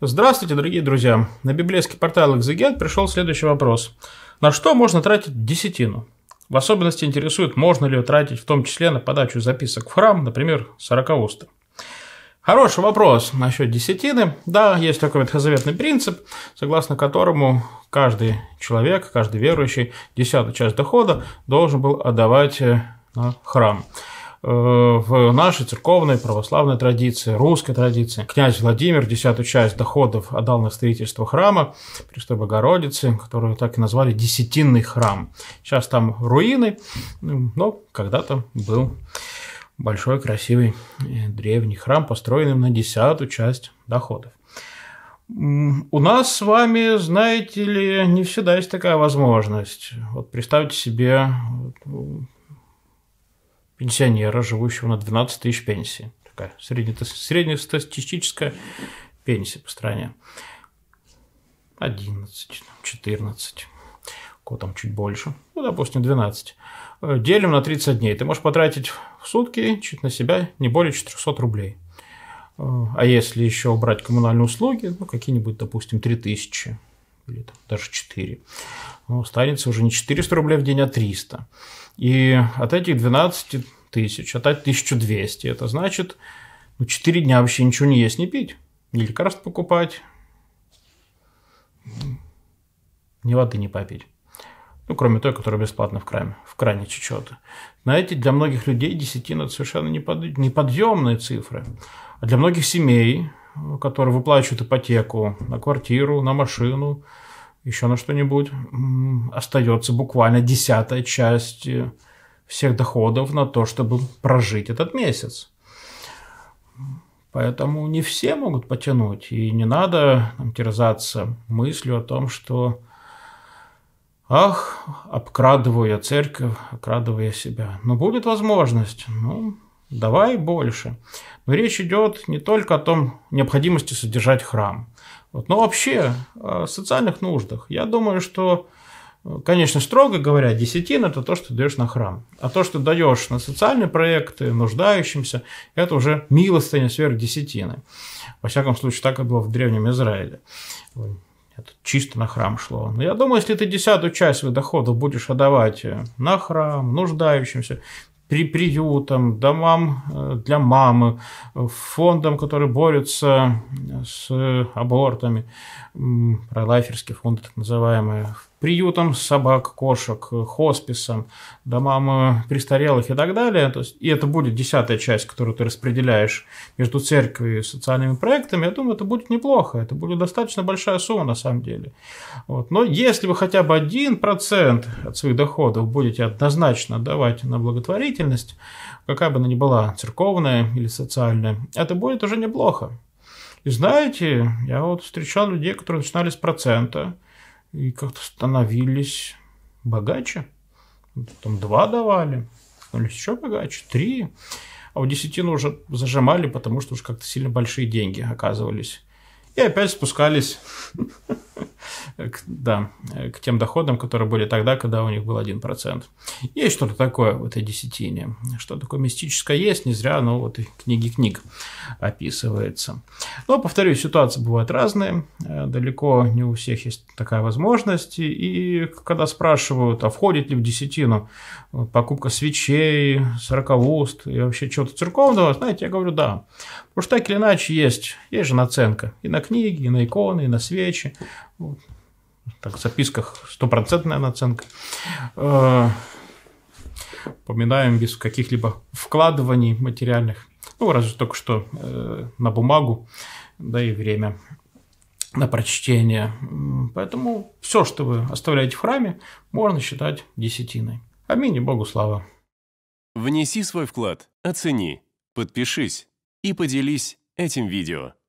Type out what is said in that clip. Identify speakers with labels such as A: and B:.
A: Здравствуйте, дорогие друзья! На библейский портал «Экзегет» пришел следующий вопрос. На что можно тратить десятину? В особенности интересует, можно ли ее тратить в том числе на подачу записок в храм, например, сорокаусты. Хороший вопрос насчет десятины. Да, есть такой ветхозаветный принцип, согласно которому каждый человек, каждый верующий десятую часть дохода должен был отдавать э, на храм. Э, в нашей церковной православной традиции, русской традиции. Князь Владимир десятую часть доходов отдал на строительство храма Престой Богородицы, которую так и назвали Десятинный храм. Сейчас там руины, ну, но когда-то был большой, красивый э, древний храм, построенный на десятую часть доходов. У нас с вами, знаете ли, не всегда есть такая возможность. Вот представьте себе пенсионера, живущего на 12 тысяч пенсии. Такая среднестатистическая пенсия по стране. 11, 14, кого там чуть больше, ну, допустим, 12. Э, делим на 30 дней. Ты можешь потратить в сутки чуть на себя не более 400 рублей. Э, а если еще брать коммунальные услуги, ну, какие-нибудь, допустим, 3000, или там, даже 4. Ну, останется уже не 400 рублей в день, а 300. И от этих 12 тысяч, от отдать 1200. Это значит, ну, 4 дня вообще ничего не есть, не пить, ни лекарств покупать, ни воды не попить. Ну, кроме той, которая бесплатно в кране, в кране течет. эти для многих людей десятина – это совершенно неподъемные цифры. А для многих семей который выплачивают ипотеку на квартиру, на машину, еще на что-нибудь, остается буквально десятая часть э, всех доходов на то, чтобы прожить этот месяц. Поэтому не все могут потянуть, и не надо там, терзаться мыслью о том, что «Ах, обкрадываю я церковь, обкрадываю я себя». Но будет возможность. Ну, давай больше. Но речь идет не только о том необходимости содержать храм, вот, но вообще о социальных нуждах. Я думаю, что, конечно, строго говоря, десятина – это то, что ты даешь на храм. А то, что даешь на социальные проекты, нуждающимся, это уже милостыня сверх десятины. Во всяком случае, так и было в Древнем Израиле. Это чисто на храм шло. Но я думаю, если ты десятую часть своих доходов будешь отдавать на храм, нуждающимся, при приютам, домам э, для мамы, фондам, которые борются э, с абортами, пролайферский фонд так называемый, приютам собак, кошек, хосписам, домам э, престарелых и так далее. То есть, и это будет десятая часть, которую ты распределяешь между церковью и социальными проектами. Я думаю, это будет неплохо. Это будет достаточно большая сумма на самом деле. Вот. Но если вы хотя бы один процент от своих доходов будете однозначно давать на благотворительность, какая бы она ни была, церковная или социальная, это будет уже неплохо. И знаете, я вот встречал людей, которые начинали с процента, и как-то становились богаче. Там два давали, становились еще богаче, три. А у десятину уже зажимали, потому что уж как-то сильно большие деньги оказывались. И опять спускались к, да, э, к тем доходам, которые были тогда, когда у них был 1%. Есть что-то такое в этой десятине, что такое мистическое есть, не зря, но вот и книги книг описывается. Но, ну, а повторюсь, ситуации бывают разные, э, далеко не у всех есть такая возможность, и когда спрашивают, а входит ли в десятину э, покупка свечей, сороковуст и вообще чего-то церковного, знаете, я говорю, да, потому что так или иначе есть, есть же наценка и на книги, и на иконы, и на свечи, вот. Так, в записках стопроцентная наценка. Э, поминаем без каких-либо вкладываний материальных. Ну, разве только что э, на бумагу, да и время на прочтение. Поэтому все, что вы оставляете в храме, можно считать десятиной. Аминь и Богу слава. Внеси свой вклад, оцени, подпишись и поделись этим видео.